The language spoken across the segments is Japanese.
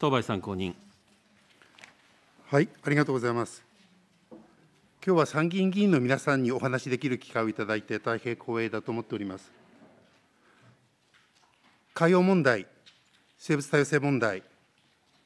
東該参考人。はい、ありがとうございます。今日は参議院議員の皆さんにお話しできる機会をいただいて大変光栄だと思っております。海洋問題、生物多様性問題、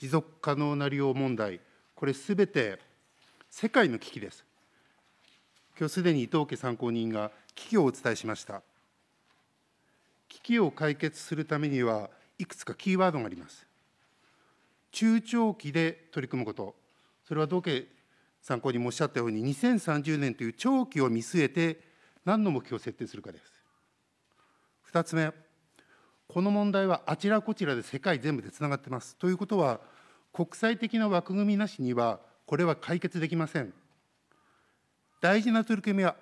持続可能な利用問題、これすべて世界の危機です。今日すでに伊藤家参考人が危機をお伝えしました。危機を解決するためにはいくつかキーワードがあります。中長期で取り組むこと、それは道家参考にもおっしゃったように、2030年という長期を見据えて、何の目標を設定するかです。2つ目、この問題はあちらこちらで世界全部でつながってます。ということは、国際的な枠組みなしには、これは解決できません。大事な取り組みは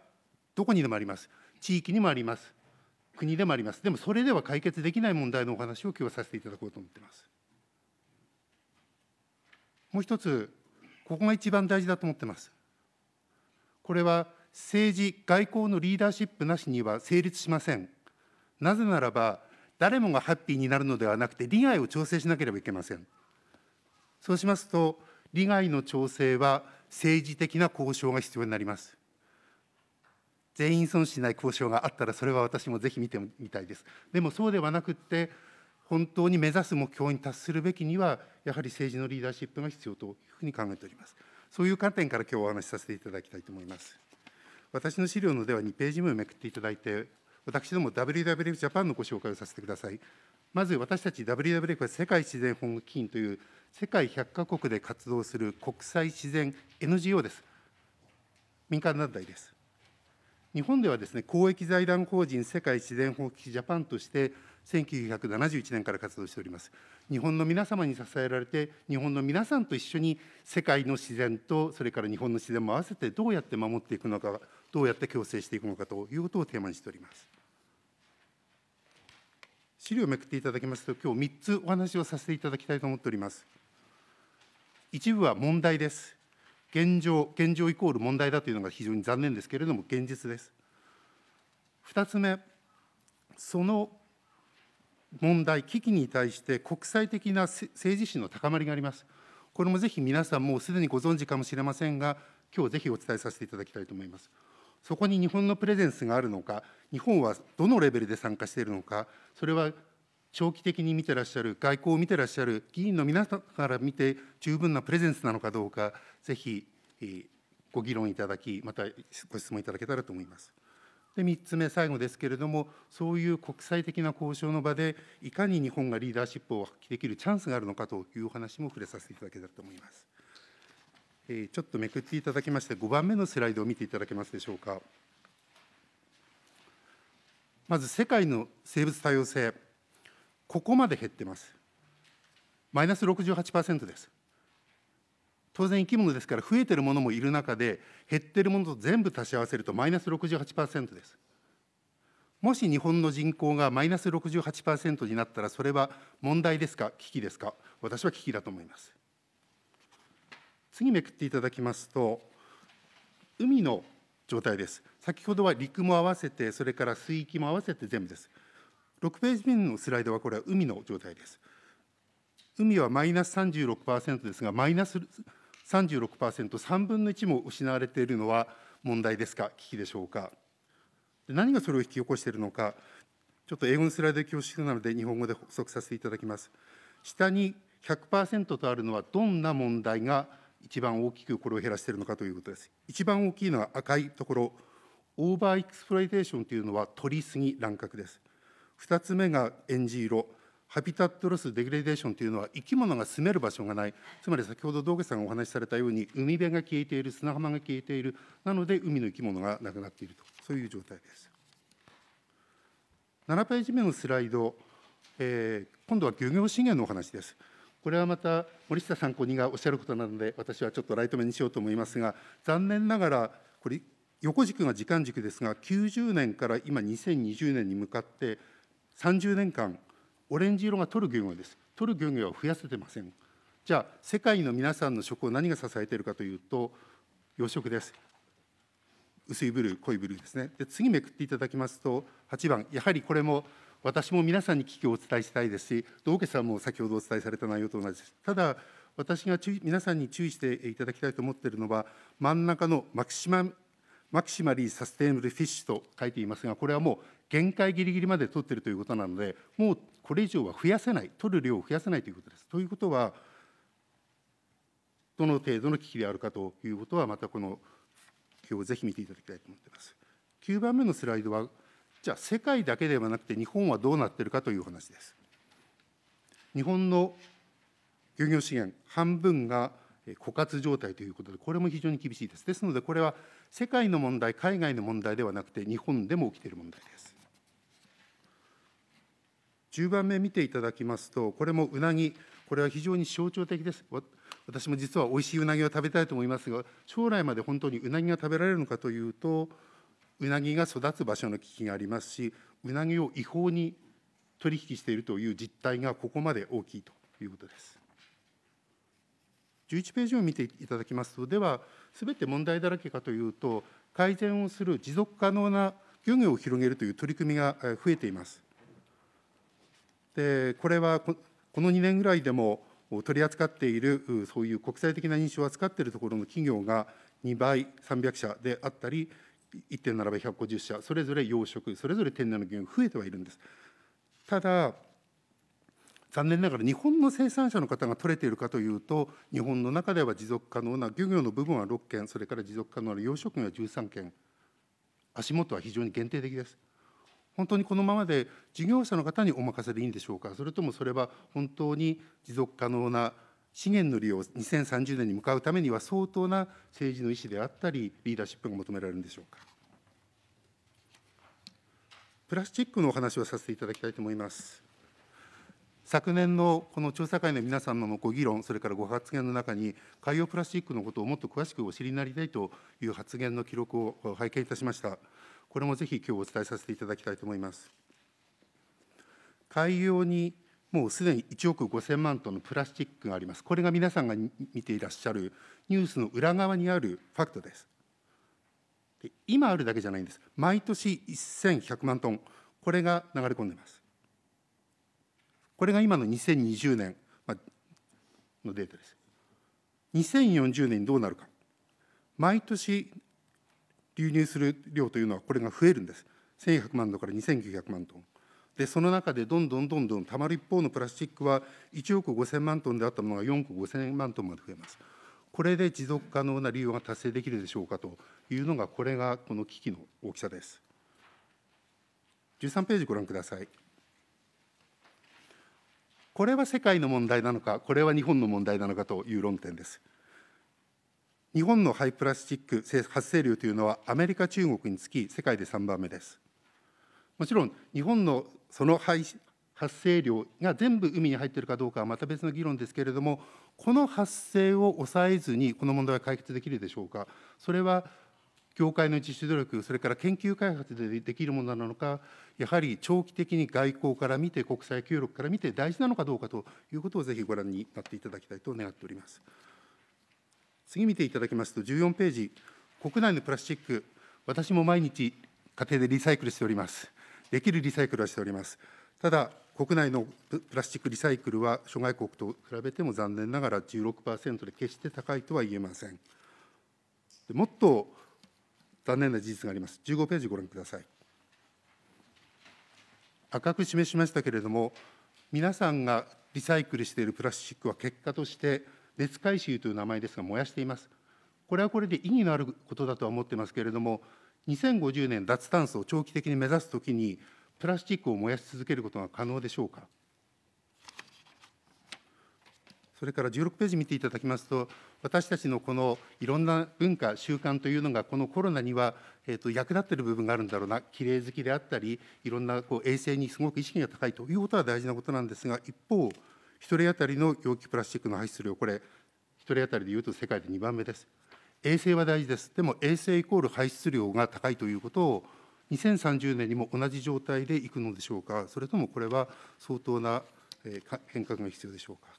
どこにでもあります。地域にもあります。国でもあります。でもそれでは解決できない問題のお話を今日はさせていただこうと思っています。もう一つ、ここが一番大事だと思ってます。これは政治、外交のリーダーシップなしには成立しません。なぜならば、誰もがハッピーになるのではなくて、利害を調整しなければいけません。そうしますと、利害の調整は政治的な交渉が必要になります。全員損しない交渉があったら、それは私もぜひ見てみたいです。でもそうではなくって、本当に目指す目標に達するべきには、やはり政治のリーダーシップが必要というふうに考えております。そういう観点から今日お話しさせていただきたいと思います。私の資料のでは2ページ目をめくっていただいて、私ども WWF ジャパンのご紹介をさせてください。まず私たち WWF は世界自然保護基金という世界100カ国で活動する国際自然 NGO です。民間団体です。日本ではですね、公益財団法人世界自然保護基金ジャパンとして1971年から活動しております日本の皆様に支えられて日本の皆さんと一緒に世界の自然とそれから日本の自然も合わせてどうやって守っていくのかどうやって共生していくのかということをテーマにしております資料をめくっていただきますと今日3つお話をさせていただきたいと思っております一部は問題です現状現状イコール問題だというのが非常に残念ですけれども現実です2つ目その問題、危機に対して国際的な政治心の高まりがあります。これもぜひ皆さんもうすでにご存知かもしれませんが、今日ぜひお伝えさせていただきたいと思います。そこに日本のプレゼンスがあるのか、日本はどのレベルで参加しているのか、それは長期的に見てらっしゃる、外交を見てらっしゃる議員の皆さんから見て、十分なプレゼンスなのかどうか、ぜひご議論いただき、またご質問いただけたらと思います。で3つ目、最後ですけれども、そういう国際的な交渉の場で、いかに日本がリーダーシップを発揮できるチャンスがあるのかというお話も触れさせていただけたらと思います。えー、ちょっとめくっていただきまして、5番目のスライドを見ていただけますでしょうか。まず、世界の生物多様性、ここまで減ってます。マイナス68%です。当然生き物ですから増えてるものもいる中で減ってるものと全部足し合わせるとマイナス68%です。もし日本の人口がマイナス68%になったらそれは問題ですか危機ですか私は危機だと思います。次めくっていただきますと海の状態です。先ほどは陸も合わせてそれから水域も合わせて全部です。6ページ目のスライドはこれは海の状態です。海はマイナス36%ですがマイナス36%、3分の1も失われているのは問題ですか、危機でしょうか。何がそれを引き起こしているのか、ちょっと英語のスライド恐縮なので、日本語で補足させていただきます。下に100%とあるのは、どんな問題が一番大きくこれを減らしているのかということです。一番大きいのは赤いところ、オーバーエクスプロイテーションというのは取りすぎ乱獲です。2つ目がえんじ色、ハビタットロス・デグレデーションというのは、生き物が住める場所がない、つまり先ほど道下さんがお話しされたように、海辺が消えている、砂浜が消えている、なので海の生き物がなくなっていると、そういう状態です。7ページ目のスライド、えー、今度は漁業資源のお話です。これはまた森下参考人がおっしゃることなので、私はちょっとライト目にしようと思いますが、残念ながら、これ、横軸が時間軸ですが、90年から今、2020年に向かって、30年間、オレンジ色が取る漁業です。取る漁業は増やせてません。じゃあ、世界の皆さんの食を何が支えているかというと、養殖です。薄いブルー、濃いブルーですね。で、次めくっていただきますと、8番、やはりこれも私も皆さんに危機をお伝えしたいですし、道家さんも先ほどお伝えされた内容と同じです。ただ、私が注意皆さんに注意していただきたいと思っているのは、真ん中のマキシママキシマリー・サステイナブル・フィッシュと書いていますが、これはもう限界ぎりぎりまで取っているということなので、もうこれ以上は増やせない、取る量を増やせないということです。ということは、どの程度の危機であるかということは、またこの表をぜひ見ていただきたいと思っています。9番目のスライドは、じゃあ、世界だけではなくて、日本はどうなっているかという話です。日本の漁業資源、半分が枯渇状態ということで、これも非常に厳しいです。ですので、これは世界の問題、海外の問題ではなくて、日本でも起きている問題です。10番目見ていただきますと、これもうなぎ、これは非常に象徴的です。私も実はおいしいうなぎを食べたいと思いますが、将来まで本当にうなぎが食べられるのかというと、うなぎが育つ場所の危機がありますし、うなぎを違法に取引しているという実態がここまで大きいということです。11ページを見ていただきますと、では、すべて問題だらけかというと、改善をする持続可能な漁業を広げるという取り組みが増えています。でこれはこの2年ぐらいでも取り扱っている、そういう国際的な認証を扱っているところの企業が2倍300社であったり、1.7倍150社、それぞれ養殖、それぞれ天然の漁業、増えてはいるんです。ただ、残念ながら日本の生産者の方が取れているかというと日本の中では持続可能な漁業の部分は6件それから持続可能な養殖業は13件足元は非常に限定的です本当にこのままで事業者の方にお任せでいいんでしょうかそれともそれは本当に持続可能な資源の利用2030年に向かうためには相当な政治の意思であったりリーダーシップが求められるんでしょうかプラスチックのお話をさせていただきたいと思います昨年のこの調査会の皆様のご議論、それからご発言の中に、海洋プラスチックのことをもっと詳しくお知りになりたいという発言の記録を拝見いたしました。これもぜひ今日お伝えさせていただきたいと思います。海洋にもうすでに1億5000万トンのプラスチックがあります。これが皆さんが見ていらっしゃるニュースの裏側にあるファクトです。今あるだけじゃないんです。毎年1100万トン、これが流れ込んでいます。これが今の2020年のデータです。2040年にどうなるか。毎年流入する量というのはこれが増えるんです。1100万トンから2900万トン。で、その中でどんどんどんどんたまる一方のプラスチックは1億5000万トンであったものが4億5000万トンまで増えます。これで持続可能な利用が達成できるでしょうかというのが、これがこの危機の大きさです。13ページご覧ください。これは世界の問題なのか、これは日本の問題なのかという論点です。日本の廃プラスチック発生量というのは、アメリカ、中国につき、世界で3番目です。もちろん、日本のその発生量が全部海に入っているかどうかはまた別の議論ですけれども、この発生を抑えずに、この問題は解決できるでしょうか、それは業界の自主努力、それから研究開発でできるものなのか、やはり長期的に外交から見て、国際協力から見て大事なのかどうかということをぜひご覧になっていただきたいと願っております。次見ていただきますと、14ページ、国内のプラスチック、私も毎日家庭でリサイクルしております。できるリサイクルはしております。ただ、国内のプラスチックリサイクルは諸外国と比べても残念ながら16%で決して高いとは言えません。もっと残念な事実があります。15ページご覧ください。赤く示しましたけれども、皆さんがリサイクルしているプラスチックは結果として熱回収という名前ですが燃やしています。これはこれで意義のあることだとは思ってますけれども、2050年脱炭素を長期的に目指すときに、プラスチックを燃やし続けることが可能でしょうか。それから16ページ見ていただきますと、私たちのこのいろんな文化、習慣というのが、このコロナには、えー、と役立っている部分があるんだろうな、きれい好きであったり、いろんなこう衛生にすごく意識が高いということは大事なことなんですが、一方、1人当たりの容器プラスチックの排出量、これ、1人当たりでいうと世界で2番目です。衛生は大事です。でも、衛生イコール排出量が高いということを、2030年にも同じ状態でいくのでしょうか、それともこれは相当な変革が必要でしょうか。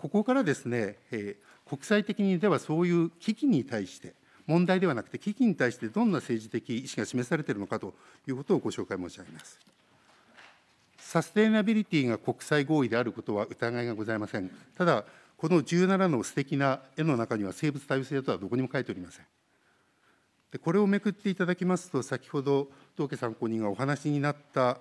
ここからですね、えー、国際的にではそういう危機に対して、問題ではなくて危機に対してどんな政治的意思が示されているのかということをご紹介申し上げます。サステイナビリティが国際合意であることは疑いがございません。ただ、この17の素敵な絵の中には生物多様性とはどこにも書いておりません。でこれをめくっていただきますと、先ほど道家参考人がお話になった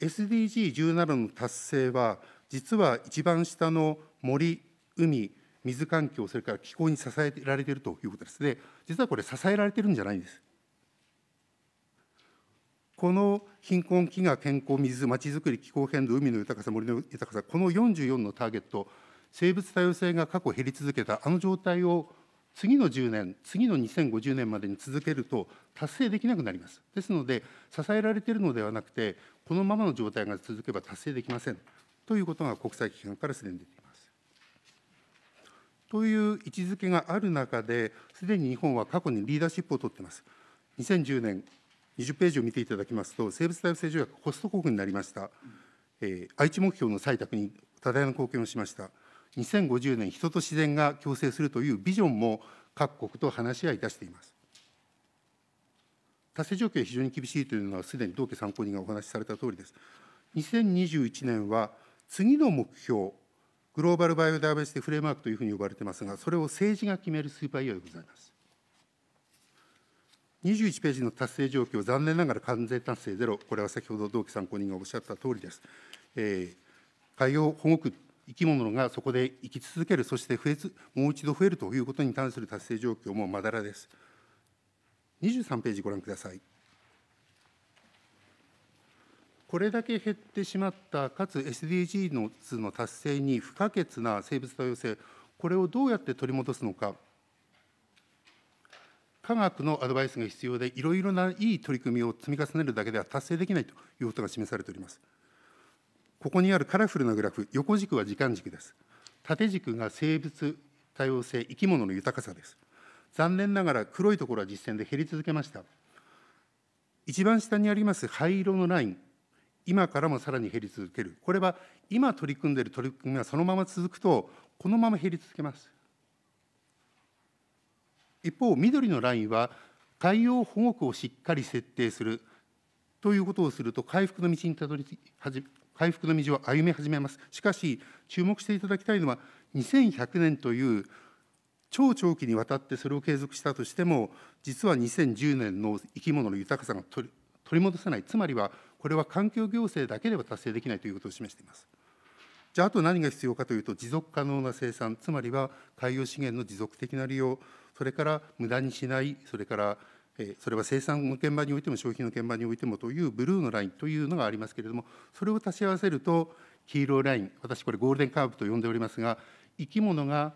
SDG17 の達成は、実は一番下の森、海、水環境、それから気候に支えられているということですね。実はこれ、支えられてるんじゃないんです。この貧困、飢餓、健康、水、まちづくり、気候変動、海の豊かさ、森の豊かさ、この44のターゲット、生物多様性が過去減り続けたあの状態を次の10年、次の2050年までに続けると達成できなくなります。ですので、支えられているのではなくて、このままの状態が続けば達成できません。ということが国際機関からすでに出ています。という位置づけがある中で、すでに日本は過去にリーダーシップを取っています。2010年、20ページを見ていただきますと、生物多様性条約ホスト国になりました。えー、愛知目標の採択に多大な貢献をしました。2050年、人と自然が共生するというビジョンも各国と話し合い出しています。達成状況が非常に厳しいというのは、すでに同家参考人がお話しされたとおりです。2021年は次の目標、グローバル・バイオダイバーシティ・フレームワークというふうに呼ばれていますが、それを政治が決めるスーパーイヤーでございます。21ページの達成状況、残念ながら完全達成ゼロ、これは先ほど同期参考人がおっしゃった通りです。えー、海洋保護区、生き物がそこで生き続ける、そして増えずもう一度増えるということに関する達成状況もまだらです。23ページご覧ください。これだけ減ってしまった、かつ SDGs のの達成に不可欠な生物多様性、これをどうやって取り戻すのか、科学のアドバイスが必要で、いろいろないい取り組みを積み重ねるだけでは達成できないということが示されております。ここにあるカラフルなグラフ、横軸は時間軸です。縦軸が生物多様性、生き物の豊かさです。残念ながら黒いところは実践で減り続けました。一番下にあります灰色のライン、今からもさらに減り続ける、これは今取り組んでいる取り組みがそのまま続くと、このまま減り続けます。一方、緑のラインは、海洋保護区をしっかり設定するということをすると、回復の道にたどり回復の道を歩み始めます。しかし、注目していただきたいのは、2100年という超長期にわたってそれを継続したとしても、実は2010年の生き物の豊かさが取り戻せない、つまりはこれは環境行政だけでは達成できないということを示しています。じゃあ、あと何が必要かというと、持続可能な生産、つまりは海洋資源の持続的な利用、それから無駄にしない、それからそれは生産の現場においても消費の現場においてもというブルーのラインというのがありますけれども、それを足し合わせると、黄色いライン、私、これ、ゴールデンカーブと呼んでおりますが、生き物が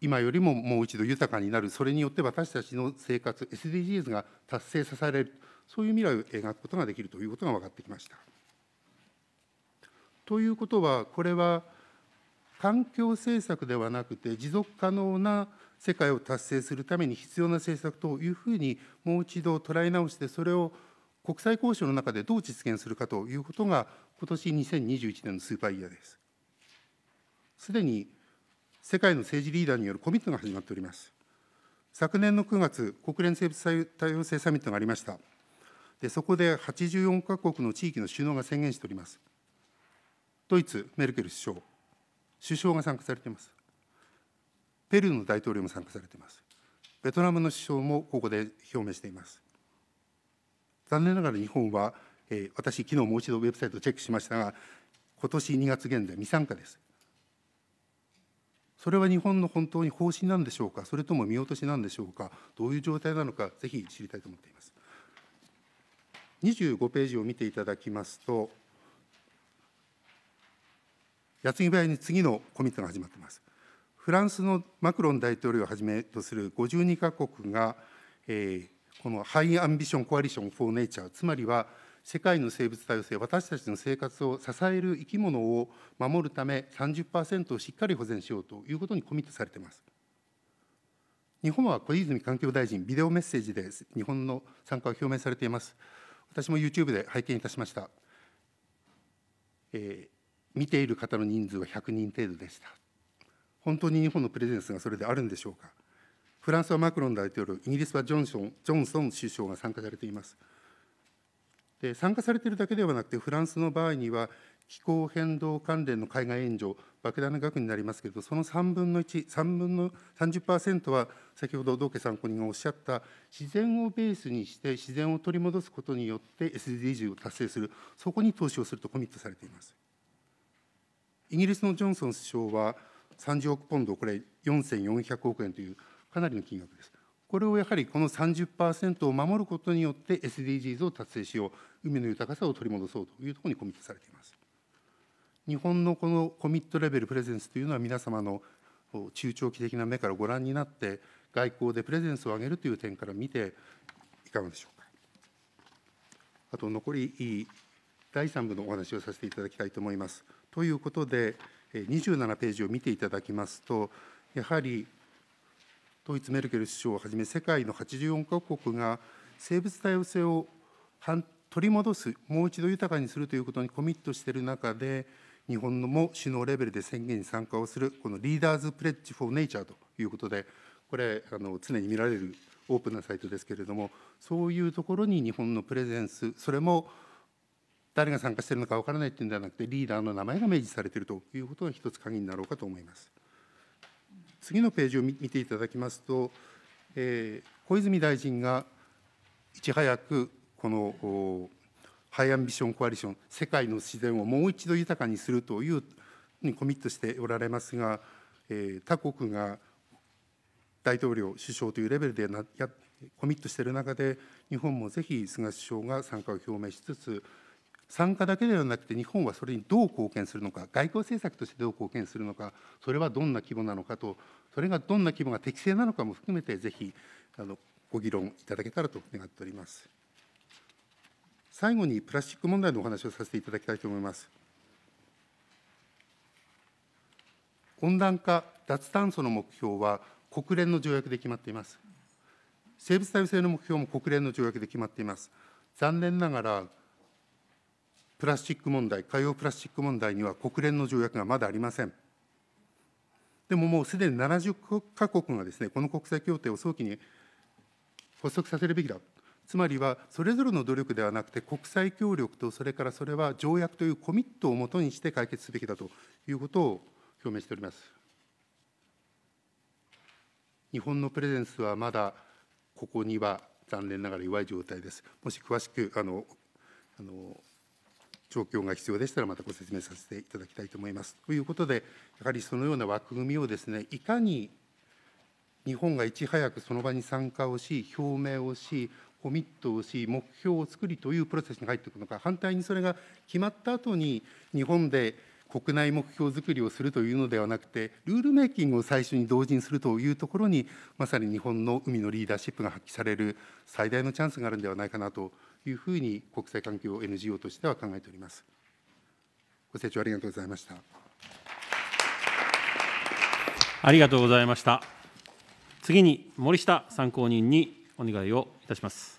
今よりももう一度豊かになる、それによって私たちの生活、SDGs が達成される、そういう未来を描くことができるということが分かってきました。ということは、これは環境政策ではなくて、持続可能な世界を達成するために必要な政策というふうに、もう一度捉え直して、それを国際交渉の中でどう実現するかということが、今年2021年のスーパーイヤーです。すでに世界の政治リーダーによるコミットが始まっております。昨年の9月、国連生物多様性サミットがありました。でそこで84カ国の地域の首脳が宣言しております。ドイツ、メルケル首相、首相が参加されています。ペルーの大統領も参加されています。ベトナムの首相もここで表明しています。残念ながら日本は、えー、私、昨日もう一度ウェブサイトをチェックしましたが、今年2月現在、未参加です。それは日本の本当に方針なんでしょうか、それとも見落としなんでしょうか、どういう状態なのか、ぜひ知りたいと思っています。25ページを見ていただきますと、矢継ぎ早に次のコミットが始まっています。フランスのマクロン大統領をはじめとする52か国が、えー、このハイアンビション・コアリション・フォー・ネイチャー、つまりは世界の生物多様性、私たちの生活を支える生き物を守るため30%をしっかり保全しようということにコミットされています。日本は小泉環境大臣、ビデオメッセージで日本の参加を表明されています。私も YouTube で拝見いたしました。えー、見ている方の人数は100人程度でした。本当に日本のプレゼンスがそれであるんでしょうか。フランスはマクロン大統領、イギリスはジョンソンジョンソン首相が参加されています。で参加されているだけではなくて、フランスの場合には、気候変動関連の海外援助、莫大な額になりますけれど、その3分の1、3分の30%は、先ほど道家参考人がおっしゃった、自然をベースにして、自然を取り戻すことによって SDGs を達成する、そこに投資をするとコミットされています。イギリスのジョンソン首相は、30億ポンド、これ4400億円という、かなりの金額です。これをやはりこの30%を守ることによって SDGs を達成しよう、海の豊かさを取り戻そうというところにコミットされています。日本のこのコミットレベルプレゼンスというのは皆様の中長期的な目からご覧になって、外交でプレゼンスを上げるという点から見て、いかがでしょうか。あと残り第3部のお話をさせていただきたいと思います。ということで、27ページを見ていただきますと、やはりドイツ、メルケル首相をはじめ、世界の84か国が生物多様性を取り戻す、もう一度豊かにするということにコミットしている中で、日本のも首脳レベルで宣言に参加をする、このリーダーズ・プレッジ・フォー・ネイチャーということで、これ、あの常に見られるオープンなサイトですけれども、そういうところに日本のプレゼンス、それも誰が参加しているのか分からないというんではなくて、リーダーの名前が明示されているということが一つ鍵になろうかと思います。次のページを見ていただきますと、え小泉大臣がいち早くこのハイアンビション・コアリション、世界の自然をもう一度豊かにするというにコミットしておられますが、え他国が大統領、首相というレベルでやコミットしている中で、日本もぜひ菅首相が参加を表明しつつ、参加だけではなくて日本はそれにどう貢献するのか外交政策としてどう貢献するのかそれはどんな規模なのかとそれがどんな規模が適正なのかも含めてぜひあのご議論いただけたらと願っております最後にプラスチック問題のお話をさせていただきたいと思います温暖化脱炭素の目標は国連の条約で決まっています生物多様性の目標も国連の条約で決まっています残念ながらプラスチック問題、海洋プラスチック問題には国連の条約がまだありません。でももうすでに70か国がですね、この国際協定を早期に発足させるべきだ。つまりは、それぞれの努力ではなくて、国際協力と、それからそれは条約というコミットをもとにして解決すべきだということを表明しております。日本のプレゼンスはまだここには残念ながら弱い状態です。もし詳しくあのあの状況が必要でしたら、またご説明させていただきたいと思います。ということで、やはりそのような枠組みをですね、いかに日本がいち早くその場に参加をし、表明をし、コミットをし、目標を作りというプロセスに入っていくのか、反対にそれが決まった後に、日本で国内目標づくりをするというのではなくて、ルールメイキングを最初に同時にするというところに、まさに日本の海のリーダーシップが発揮される最大のチャンスがあるんではないかなというふうに、国際環境 NGO としては考えております。ご清聴ありがとうございました。ありがとうございました。次に森下参考人にお願いをいたします。